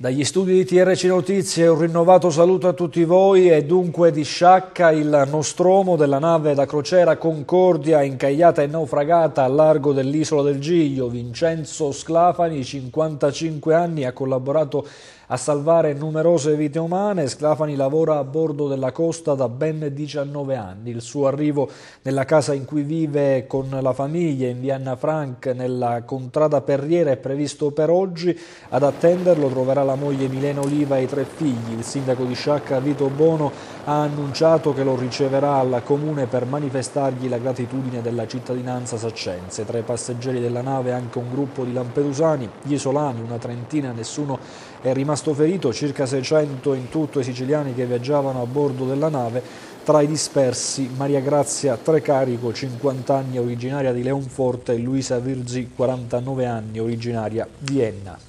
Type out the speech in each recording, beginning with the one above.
Dagli studi di TRC Notizie un rinnovato saluto a tutti voi e dunque di Sciacca il nostromo della nave da crociera Concordia incagliata e naufragata al largo dell'isola del Giglio. Vincenzo Sclafani, 55 anni, ha collaborato a salvare numerose vite umane, Sclafani lavora a bordo della costa da ben 19 anni. Il suo arrivo nella casa in cui vive con la famiglia in via Anna Frank, nella contrada Perriera, è previsto per oggi. Ad attenderlo troverà la moglie Milena Oliva e i tre figli. Il sindaco di Sciacca, Vito Bono, ha annunciato che lo riceverà al comune per manifestargli la gratitudine della cittadinanza saccense. Tra i passeggeri della nave anche un gruppo di lampedusani, gli isolani, una trentina, nessuno è rimasto rimasto ferito circa 600 in tutto i siciliani che viaggiavano a bordo della nave, tra i dispersi Maria Grazia Trecarico, 50 anni, originaria di Leonforte, e Luisa Virzi, 49 anni, originaria di Enna.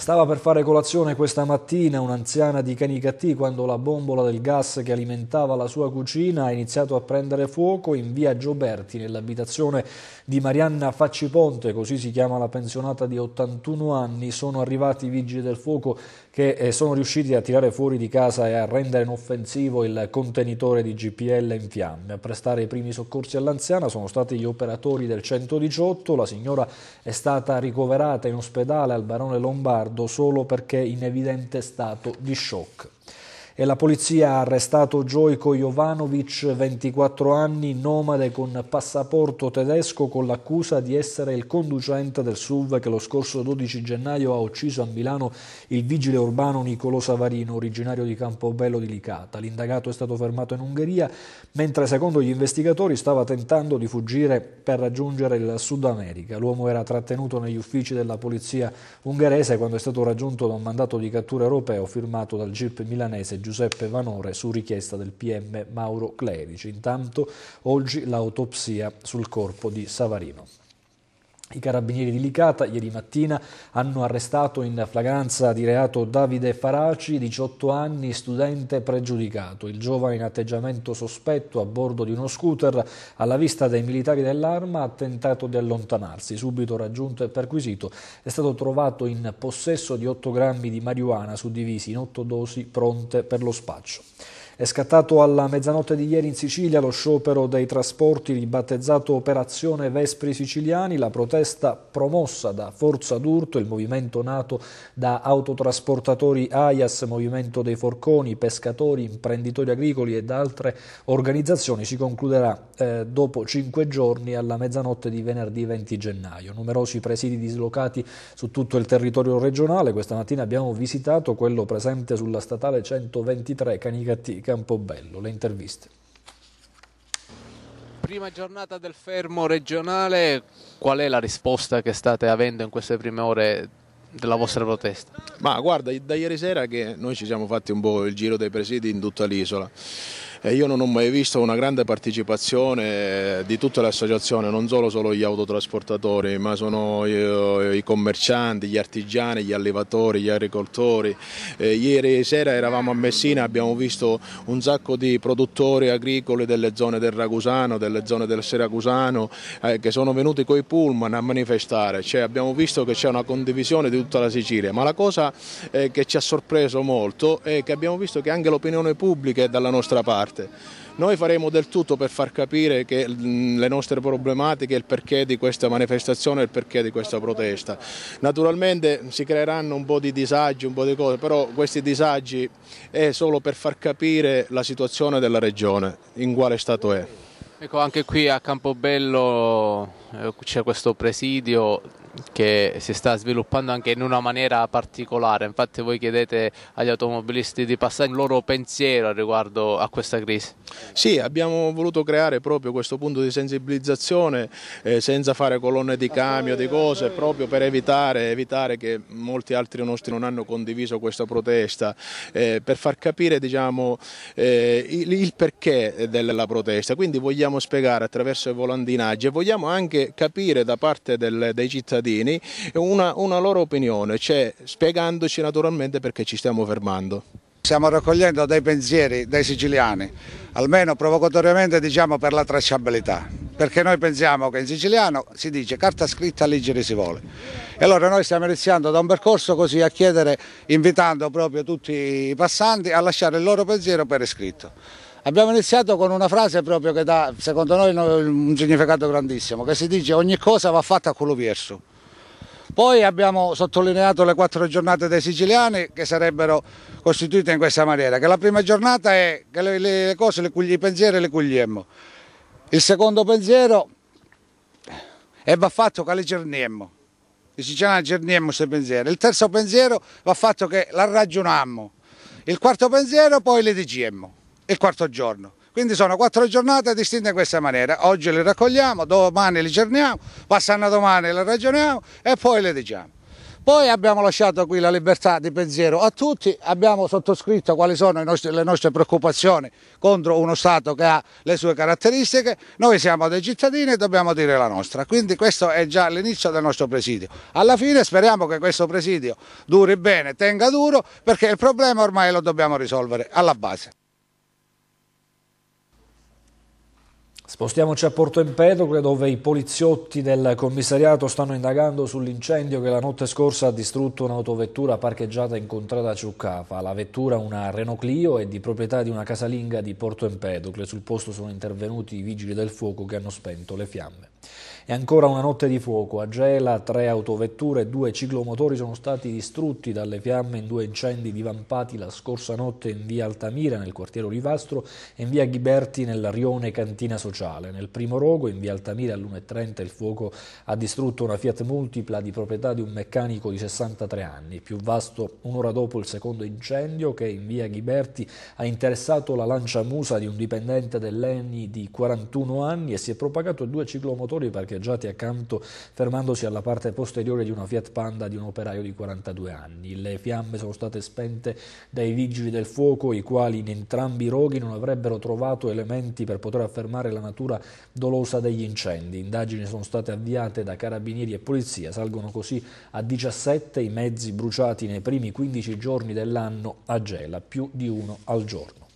Stava per fare colazione questa mattina un'anziana di Canicattì quando la bombola del gas che alimentava la sua cucina ha iniziato a prendere fuoco in via Gioberti nell'abitazione di Marianna Facciponte, così si chiama la pensionata di 81 anni. Sono arrivati i vigili del fuoco che eh, sono riusciti a tirare fuori di casa e a rendere inoffensivo il contenitore di GPL in fiamme. A prestare i primi soccorsi all'anziana sono stati gli operatori del 118, la signora è stata ricoverata in ospedale al Barone Lombardo solo perché in evidente stato di shock e la polizia ha arrestato Gioico Jovanovic, 24 anni, nomade con passaporto tedesco con l'accusa di essere il conducente del SUV che lo scorso 12 gennaio ha ucciso a Milano il vigile urbano Niccolò Savarino, originario di Campobello di Licata. L'indagato è stato fermato in Ungheria, mentre secondo gli investigatori stava tentando di fuggire per raggiungere il Sud America. L'uomo era trattenuto negli uffici della polizia ungherese quando è stato raggiunto da un mandato di cattura europeo firmato dal GIP milanese Giuseppe Vanore su richiesta del PM Mauro Clerici. Intanto oggi l'autopsia sul corpo di Savarino. I carabinieri di Licata ieri mattina hanno arrestato in flagranza di reato Davide Faraci, 18 anni, studente pregiudicato. Il giovane in atteggiamento sospetto a bordo di uno scooter, alla vista dei militari dell'arma, ha tentato di allontanarsi. Subito raggiunto e perquisito, è stato trovato in possesso di 8 grammi di marijuana suddivisi in 8 dosi pronte per lo spaccio. È scattato alla mezzanotte di ieri in Sicilia lo sciopero dei trasporti ribattezzato Operazione Vespri Siciliani, la protesta promossa da Forza d'Urto, il movimento nato da autotrasportatori AIAS, Movimento dei Forconi, pescatori, imprenditori agricoli ed altre organizzazioni, si concluderà eh, dopo cinque giorni alla mezzanotte di venerdì 20 gennaio. Numerosi presidi dislocati su tutto il territorio regionale, questa mattina abbiamo visitato quello presente sulla statale 123 Canicattica. Campobello, le interviste. Prima giornata del fermo regionale, qual è la risposta che state avendo in queste prime ore della vostra protesta? Ma guarda, da ieri sera che noi ci siamo fatti un po' il giro dei presidi in tutta l'isola io non ho mai visto una grande partecipazione eh, di tutta l'associazione, non solo, solo gli autotrasportatori, ma sono eh, i commercianti, gli artigiani, gli allevatori, gli agricoltori. Eh, ieri sera eravamo a Messina, abbiamo visto un sacco di produttori agricoli delle zone del Ragusano, delle zone del Seracusano, che sono venuti coi pullman a manifestare, cioè, abbiamo visto che c'è una condivisione di tutta la Sicilia, ma la cosa che ci ha sorpreso molto è che abbiamo visto che anche l'opinione pubblica è dalla nostra parte parte. Noi faremo del tutto per far capire che, mm, le nostre problematiche, il perché di questa manifestazione, il perché di questa protesta. Naturalmente mm, si creeranno un po' di disagi, un po' di cose, però questi disagi è solo per far capire la situazione della regione, in quale stato è. Ecco, anche qui a Campobello eh, c'è questo presidio, che si sta sviluppando anche in una maniera particolare. Infatti voi chiedete agli automobilisti di passare il loro pensiero riguardo a questa crisi. Sì, abbiamo voluto creare proprio questo punto di sensibilizzazione eh, senza fare colonne di camion, di cose, proprio per evitare, evitare, che molti altri nostri non hanno condiviso questa protesta, eh, per far capire diciamo, eh, il, il perché della protesta. Quindi vogliamo spiegare attraverso i volantinaggi e vogliamo anche capire da parte del, dei cittadini cittadini una, una loro opinione, cioè spiegandoci naturalmente perché ci stiamo fermando. Stiamo raccogliendo dei pensieri dei siciliani, almeno provocatoriamente diciamo per la tracciabilità, perché noi pensiamo che in siciliano si dice carta scritta leggere si vuole. E allora noi stiamo iniziando da un percorso così a chiedere, invitando proprio tutti i passanti a lasciare il loro pensiero per iscritto. Abbiamo iniziato con una frase proprio che dà, secondo noi, un significato grandissimo, che si dice ogni cosa va fatta a quello verso. Poi abbiamo sottolineato le quattro giornate dei siciliani che sarebbero costituite in questa maniera, che la prima giornata è che le, le cose, le i pensieri le cugliemmo, il secondo pensiero è va fatto che le cerniemmo, i siciliani cerniemmo questi pensieri, il terzo pensiero va fatto che la ragionammo, il quarto pensiero poi le diciemmo, il quarto giorno. Quindi sono quattro giornate distinte in questa maniera. Oggi le raccogliamo, domani le cerniamo, passano domani le ragioniamo e poi le diciamo. Poi abbiamo lasciato qui la libertà di pensiero a tutti, abbiamo sottoscritto quali sono nostri, le nostre preoccupazioni contro uno Stato che ha le sue caratteristiche, noi siamo dei cittadini e dobbiamo dire la nostra, quindi questo è già l'inizio del nostro presidio. Alla fine speriamo che questo presidio duri bene, tenga duro, perché il problema ormai lo dobbiamo risolvere alla base. Spostiamoci a Porto Empedocle dove i poliziotti del commissariato stanno indagando sull'incendio che la notte scorsa ha distrutto un'autovettura parcheggiata in contrada Ciuccafa. La vettura, una Renault Clio, è di proprietà di una casalinga di Porto Empedocle. Sul posto sono intervenuti i vigili del fuoco che hanno spento le fiamme. E ancora una notte di fuoco. A Gela tre autovetture e due ciclomotori sono stati distrutti dalle fiamme in due incendi divampati la scorsa notte in via Altamira, nel quartiere Olivastro, e in via Ghiberti, nel rione Cantina Sociale. Nel primo rogo, in via Altamira, all'1.30, il fuoco ha distrutto una Fiat Multipla di proprietà di un meccanico di 63 anni. Più vasto, un'ora dopo il secondo incendio, che in via Ghiberti ha interessato la lancia musa di un dipendente dell'ENI di 41 anni e si è propagato due ciclomotori perché parcheggiati accanto fermandosi alla parte posteriore di una Fiat Panda di un operaio di 42 anni. Le fiamme sono state spente dai vigili del fuoco, i quali in entrambi i roghi non avrebbero trovato elementi per poter affermare la natura dolosa degli incendi. Indagini sono state avviate da carabinieri e polizia, salgono così a 17 i mezzi bruciati nei primi 15 giorni dell'anno a Gela, più di uno al giorno.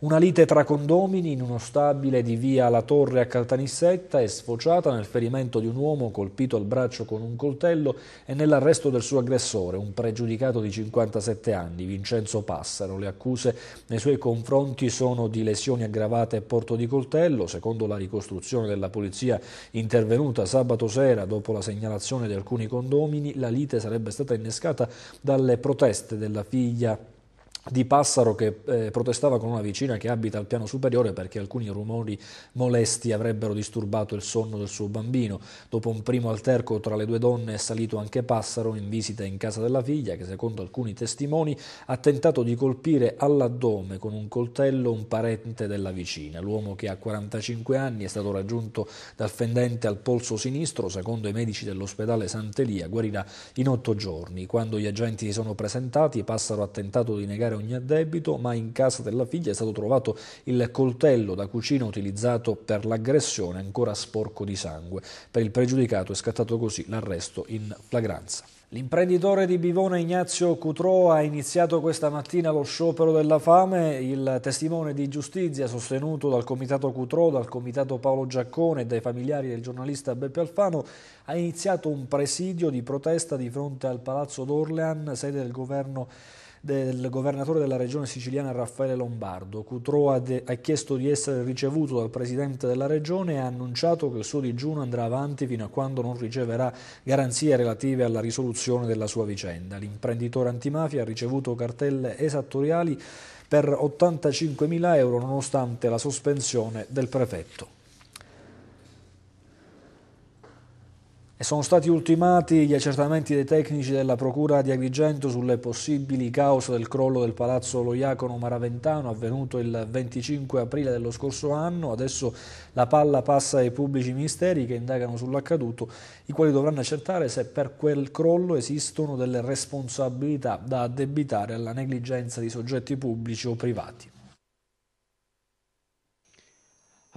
Una lite tra condomini in uno stabile di via La Torre a Caltanissetta è sfociata nel ferimento di un uomo colpito al braccio con un coltello e nell'arresto del suo aggressore, un pregiudicato di 57 anni, Vincenzo Passaro. Le accuse nei suoi confronti sono di lesioni aggravate e porto di coltello. Secondo la ricostruzione della polizia intervenuta sabato sera dopo la segnalazione di alcuni condomini, la lite sarebbe stata innescata dalle proteste della figlia di Passaro che eh, protestava con una vicina che abita al piano superiore perché alcuni rumori molesti avrebbero disturbato il sonno del suo bambino. Dopo un primo alterco tra le due donne è salito anche Passaro in visita in casa della figlia che secondo alcuni testimoni ha tentato di colpire all'addome con un coltello un parente della vicina. L'uomo che ha 45 anni è stato raggiunto dal fendente al polso sinistro, secondo i medici dell'ospedale Sant'Elia, guarirà in otto giorni. Quando gli agenti si sono presentati Passaro ha tentato di negare pagare ogni addebito, ma in casa della figlia è stato trovato il coltello da cucina utilizzato per l'aggressione, ancora sporco di sangue. Per il pregiudicato è scattato così l'arresto in flagranza. L'imprenditore di Bivona Ignazio Cutro ha iniziato questa mattina lo sciopero della fame. Il testimone di giustizia sostenuto dal comitato Cutro, dal comitato Paolo Giaccone e dai familiari del giornalista Beppe Alfano ha iniziato un presidio di protesta di fronte al Palazzo d'Orlean, sede del governo del governatore della regione siciliana Raffaele Lombardo. Cutro ha, ha chiesto di essere ricevuto dal presidente della regione e ha annunciato che il suo digiuno andrà avanti fino a quando non riceverà garanzie relative alla risoluzione della sua vicenda. L'imprenditore antimafia ha ricevuto cartelle esattoriali per 85 mila euro nonostante la sospensione del prefetto. e sono stati ultimati gli accertamenti dei tecnici della Procura di Agrigento sulle possibili cause del crollo del palazzo Lo Maraventano avvenuto il 25 aprile dello scorso anno. Adesso la palla passa ai pubblici ministeri che indagano sull'accaduto, i quali dovranno accertare se per quel crollo esistono delle responsabilità da addebitare alla negligenza di soggetti pubblici o privati.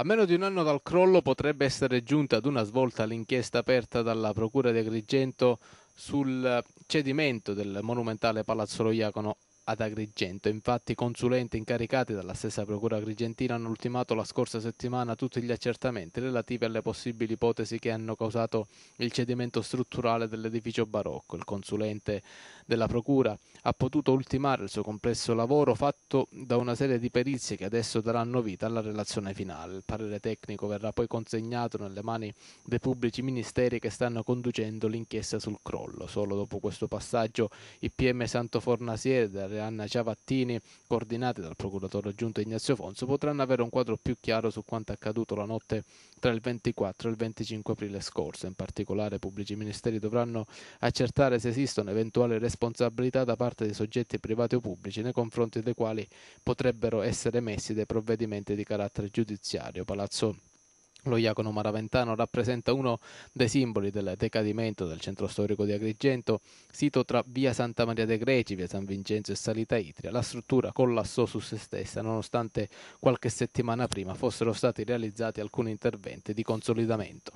A meno di un anno dal crollo potrebbe essere giunta ad una svolta l'inchiesta aperta dalla Procura di Agrigento sul cedimento del monumentale Palazzo Loiacono ad Agrigento. Infatti i consulenti incaricati dalla stessa Procura agrigentina hanno ultimato la scorsa settimana tutti gli accertamenti relativi alle possibili ipotesi che hanno causato il cedimento strutturale dell'edificio barocco. Il consulente della Procura ha potuto ultimare il suo complesso lavoro fatto da una serie di perizie che adesso daranno vita alla relazione finale. Il parere tecnico verrà poi consegnato nelle mani dei pubblici ministeri che stanno conducendo l'inchiesta sul crollo. Solo dopo questo passaggio i PM Santo Fornasiere e Reanna Ciavattini, coordinati dal procuratore aggiunto Ignazio Fonso, potranno avere un quadro più chiaro su quanto accaduto la notte tra il 24 e il 25 aprile scorso. In particolare i pubblici ministeri dovranno accertare se esistono eventuali eventuale responsabilità responsabilità da parte di soggetti privati o pubblici nei confronti dei quali potrebbero essere emessi dei provvedimenti di carattere giudiziario. Palazzo lo Iacono Maraventano rappresenta uno dei simboli del decadimento del centro storico di Agrigento, sito tra via Santa Maria dei Greci, via San Vincenzo e Salita Itria. La struttura collassò su se stessa nonostante qualche settimana prima fossero stati realizzati alcuni interventi di consolidamento.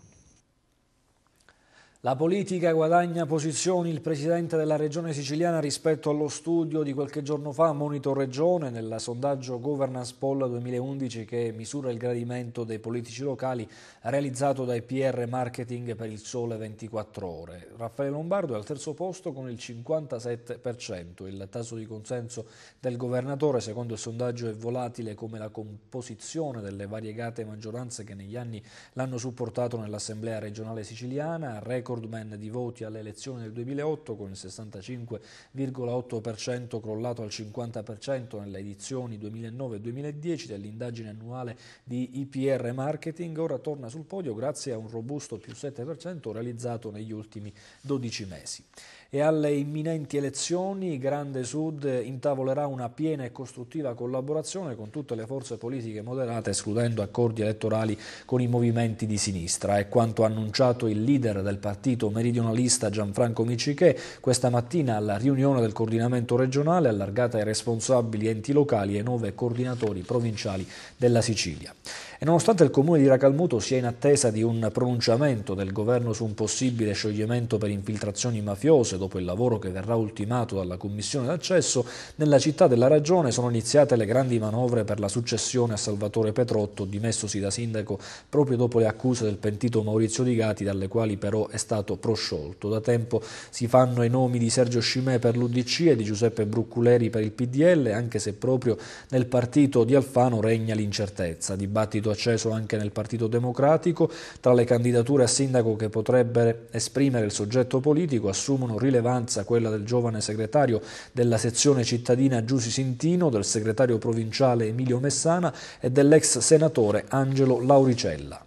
La politica guadagna posizioni il presidente della regione siciliana rispetto allo studio di qualche giorno fa Monitor Regione nel sondaggio Governance Poll 2011 che misura il gradimento dei politici locali realizzato dai PR Marketing per il Sole 24 Ore. Raffaele Lombardo è al terzo posto con il 57%. Il tasso di consenso del governatore secondo il sondaggio è volatile come la composizione delle variegate maggioranze che negli anni l'hanno supportato nell'Assemblea regionale siciliana recordman di voti alle elezioni del 2008 con il 65,8% crollato al 50% nelle edizioni 2009-2010 dell'indagine annuale di IPR Marketing, ora torna sul podio grazie a un robusto più 7% realizzato negli ultimi 12 mesi e alle imminenti elezioni Grande Sud intavolerà una piena e costruttiva collaborazione con tutte le forze politiche moderate, escludendo accordi elettorali con i movimenti di sinistra. È quanto annunciato il leader del partito meridionalista Gianfranco Micichè questa mattina alla riunione del coordinamento regionale allargata ai responsabili enti locali e nove coordinatori provinciali della Sicilia. E nonostante il comune di Racalmuto sia in attesa di un pronunciamento del governo su un possibile scioglimento per infiltrazioni mafiose dopo il lavoro che verrà ultimato dalla commissione d'accesso, nella città della Ragione sono iniziate le grandi manovre per la successione a Salvatore Petrotto, dimessosi da sindaco proprio dopo le accuse del pentito Maurizio Di Gati, dalle quali però è stato prosciolto. Da tempo si fanno i nomi di Sergio Scimè per l'Udc e di Giuseppe Brucculeri per il PDL, anche se proprio nel partito di Alfano regna l'incertezza. Dibattito dibattito acceso anche nel Partito Democratico, tra le candidature a sindaco che potrebbe esprimere il soggetto politico assumono rilevanza quella del giovane segretario della sezione cittadina Giussi Sintino, del segretario provinciale Emilio Messana e dell'ex senatore Angelo Lauricella.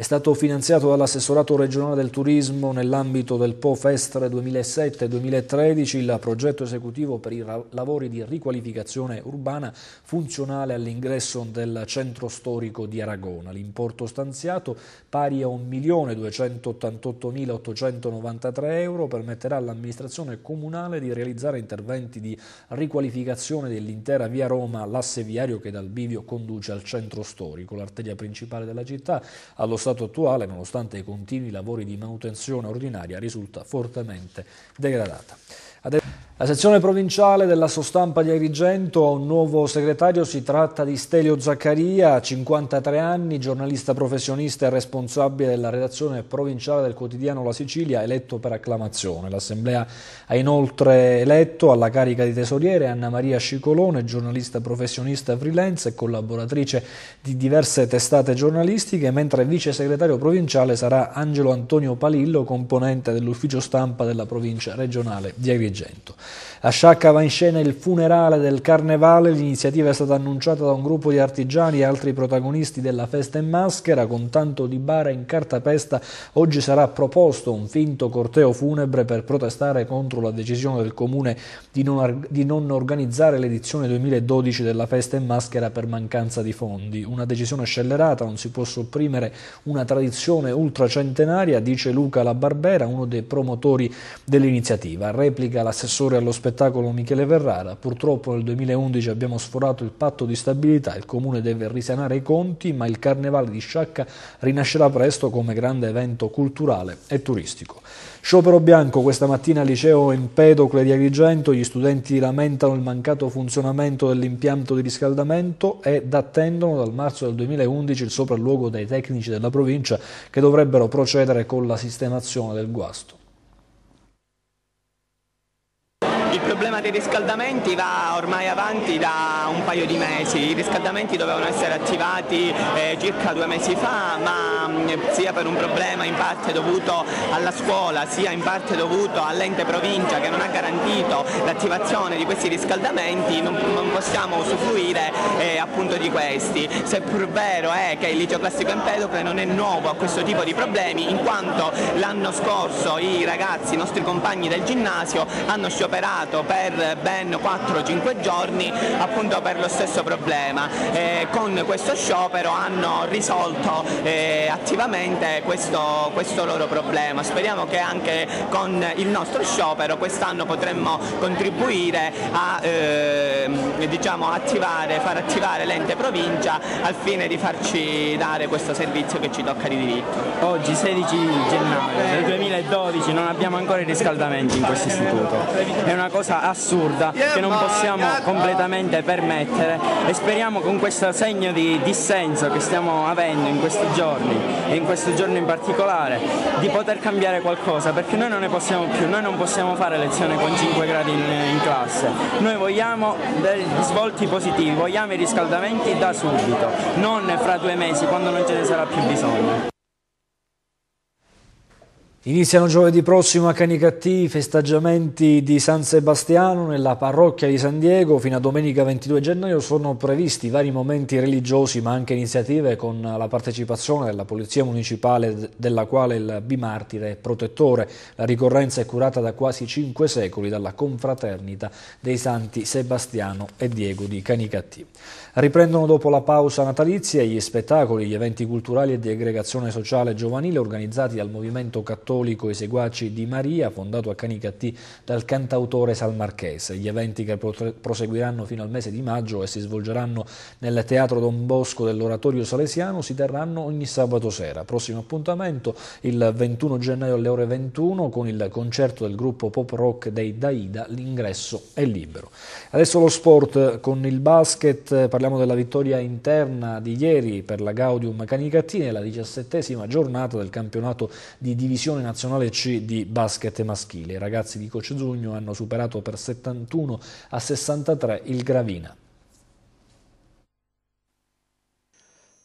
È stato finanziato dall'assessorato regionale del turismo nell'ambito del Po Festre 2007-2013 il progetto esecutivo per i lavori di riqualificazione urbana funzionale all'ingresso del centro storico di Aragona. L'importo stanziato, pari a 1.288.893 euro, permetterà all'amministrazione comunale di realizzare interventi di riqualificazione dell'intera via Roma, l'asse viario che dal bivio conduce al centro storico, l'arteria principale della città, allo stato stato attuale, nonostante i continui lavori di manutenzione ordinaria, risulta fortemente degradata. Adesso la sezione provinciale della Sostampa di Agrigento ha un nuovo segretario, si tratta di Stelio Zaccaria, 53 anni, giornalista professionista e responsabile della redazione provinciale del quotidiano La Sicilia, eletto per acclamazione. L'Assemblea ha inoltre eletto alla carica di tesoriere Anna Maria Scicolone, giornalista professionista freelance e collaboratrice di diverse testate giornalistiche, mentre vice segretario provinciale sarà Angelo Antonio Palillo, componente dell'ufficio stampa della provincia regionale di Agrigento. A Sciacca va in scena il funerale del carnevale, l'iniziativa è stata annunciata da un gruppo di artigiani e altri protagonisti della festa in maschera, con tanto di bara in cartapesta oggi sarà proposto un finto corteo funebre per protestare contro la decisione del comune di non, di non organizzare l'edizione 2012 della festa in maschera per mancanza di fondi. Una decisione scellerata, non si può sopprimere una tradizione ultracentenaria, dice Luca La Barbera, uno dei promotori dell'iniziativa. Replica l'assessore allo spettacolo Michele Ferrara, purtroppo nel 2011 abbiamo sforato il patto di stabilità, il comune deve risanare i conti, ma il Carnevale di Sciacca rinascerà presto come grande evento culturale e turistico. Sciopero bianco questa mattina al liceo Empedocle di Agrigento, gli studenti lamentano il mancato funzionamento dell'impianto di riscaldamento ed attendono dal marzo del 2011 il sopralluogo dei tecnici della provincia che dovrebbero procedere con la sistemazione del guasto. tema dei riscaldamenti va ormai avanti da un paio di mesi. I riscaldamenti dovevano essere attivati eh, circa due mesi fa, ma mh, mm, sia per un problema in parte dovuto alla scuola, sia in parte dovuto all'ente provincia che non ha garantito l'attivazione di questi riscaldamenti, non, non possiamo usufruire eh, appunto di questi. Seppur vero è che il liceo classico empedocle non è nuovo a questo tipo di problemi, in quanto l'anno scorso i ragazzi, i nostri compagni del ginnasio, hanno scioperato per per ben 4-5 giorni appunto per lo stesso problema. Eh, con questo sciopero hanno risolto eh, attivamente questo, questo, loro problema. Speriamo che anche con il nostro sciopero quest'anno potremmo contribuire a eh, diciamo, attivare, far attivare l'ente provincia al fine di farci dare questo servizio che ci tocca di diritto. Oggi 16 gennaio del 2012 non abbiamo ancora i riscaldamenti in questo istituto. È una cosa assurda che non possiamo completamente permettere e speriamo con questo segno di dissenso che stiamo avendo in questi giorni e in questo giorno in particolare di poter cambiare qualcosa perché noi non ne possiamo più, noi non possiamo fare lezione con 5 gradi in, in classe, noi vogliamo degli svolti positivi, vogliamo i riscaldamenti da subito, non fra due mesi quando non ce ne sarà più bisogno. Iniziano giovedì prossimo a Canicattì i festeggiamenti di San Sebastiano nella parrocchia di San Diego. Fino a domenica 22 gennaio sono previsti vari momenti religiosi ma anche iniziative con la partecipazione della Polizia Municipale della quale il bimartire è protettore. La ricorrenza è curata da quasi cinque secoli dalla confraternita dei santi Sebastiano e Diego di Canicattì. Riprendono dopo la pausa natalizia gli spettacoli, gli eventi culturali e di aggregazione sociale giovanile organizzati dal Movimento Cattolico cattolico e seguaci di Maria, fondato a Canicattì dal cantautore salmarchese. Gli eventi che proseguiranno fino al mese di maggio e si svolgeranno nel Teatro Don Bosco dell'Oratorio Salesiano si terranno ogni sabato sera. Prossimo appuntamento il 21 gennaio alle ore 21 con il concerto del gruppo pop rock dei Daida, l'ingresso è libero. Adesso lo sport con il basket, parliamo della vittoria interna di ieri per la Gaudium Canicattini, la diciassettesima giornata del campionato di divisione selezione nazionale C di basket maschile. I ragazzi di Coce Zugno hanno superato per 71 a 63 il Gravina.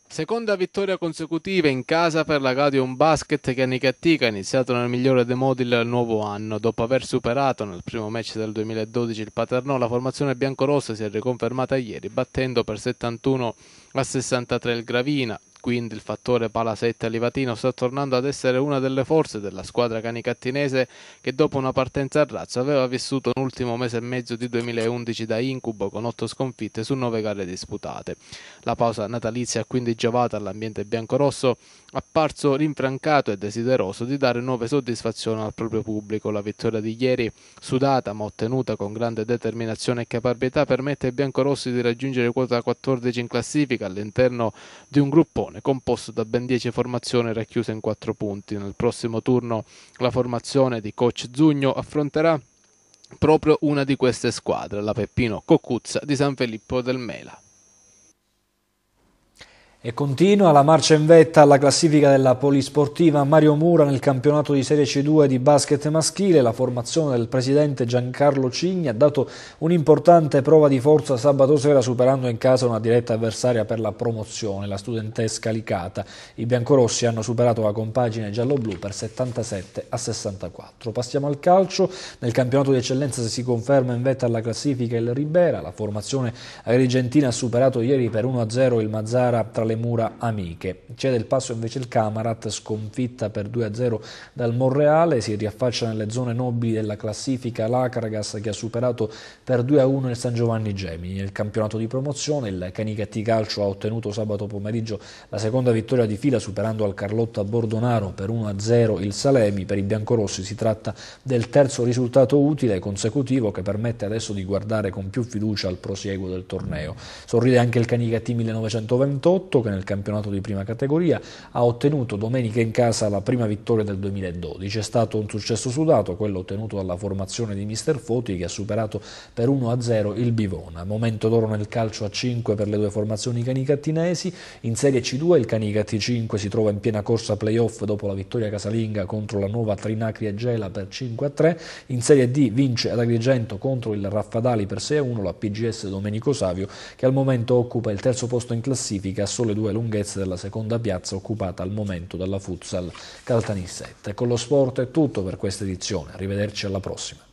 Seconda vittoria consecutiva in casa per la Gadion Basket che Anicatica ha iniziato nel migliore dei modi il nuovo anno. Dopo aver superato nel primo match del 2012 il Paternò, la formazione biancorossa si è riconfermata ieri battendo per 71 a 63 il Gravina quindi il fattore Palasetta Livatino sta tornando ad essere una delle forze della squadra canicattinese che dopo una partenza a razzo aveva vissuto un ultimo mese e mezzo di 2011 da incubo con otto sconfitte su nove gare disputate. La pausa natalizia ha quindi giovata all'ambiente biancorosso, apparso rinfrancato e desideroso di dare nuove soddisfazioni al proprio pubblico. La vittoria di ieri, sudata ma ottenuta con grande determinazione e caparbietà, permette ai biancorossi di raggiungere quota 14 in classifica all'interno di un gruppone Frosinone, composto da ben 10 formazioni racchiuse in 4 punti. Nel prossimo turno la formazione di coach Zugno affronterà proprio una di queste squadre, la Peppino Cocuzza di San Filippo del Mela. E continua la marcia in vetta alla classifica della polisportiva Mario Mura nel campionato di Serie C2 di basket maschile. La formazione del presidente Giancarlo Cigni ha dato un'importante prova di forza sabato sera superando in casa una diretta avversaria per la promozione, la studentesca Licata. I biancorossi hanno superato la compagine giallo-blu per 77 a 64. Passiamo al calcio. Nel campionato di eccellenza si conferma in vetta alla classifica il Ribera. La formazione agrigentina ha superato ieri per 1-0 il Mazzara tra le le mura amiche. Cede il passo invece il Camarat, sconfitta per 2-0 dal Monreale, si riaffaccia nelle zone nobili della classifica l'Acragas che ha superato per 2-1 il San Giovanni Gemini. Nel campionato di promozione il Canicattì Calcio ha ottenuto sabato pomeriggio la seconda vittoria di fila superando al Carlotta Bordonaro per 1-0 il Salemi. Per i biancorossi si tratta del terzo risultato utile consecutivo che permette adesso di guardare con più fiducia al prosieguo del torneo. Sorride anche il Canicattì 1928 che nel campionato di prima categoria ha ottenuto domenica in casa la prima vittoria del 2012. È stato un successo sudato, quello ottenuto dalla formazione di Mister Foti che ha superato per 1-0 il Bivona. Momento d'oro nel calcio a 5 per le due formazioni canicattinesi. In Serie C2 il Canicatti 5 si trova in piena corsa playoff dopo la vittoria casalinga contro la nuova Trinacria Gela per 5-3. In Serie D vince ad Agrigento contro il Raffadali per 6-1 la PGS Domenico Savio che al momento occupa il terzo posto in classifica solo sole due lunghezze della seconda piazza occupata al momento dalla Futsal Caltanissette. con lo sport è tutto per questa edizione, arrivederci alla prossima.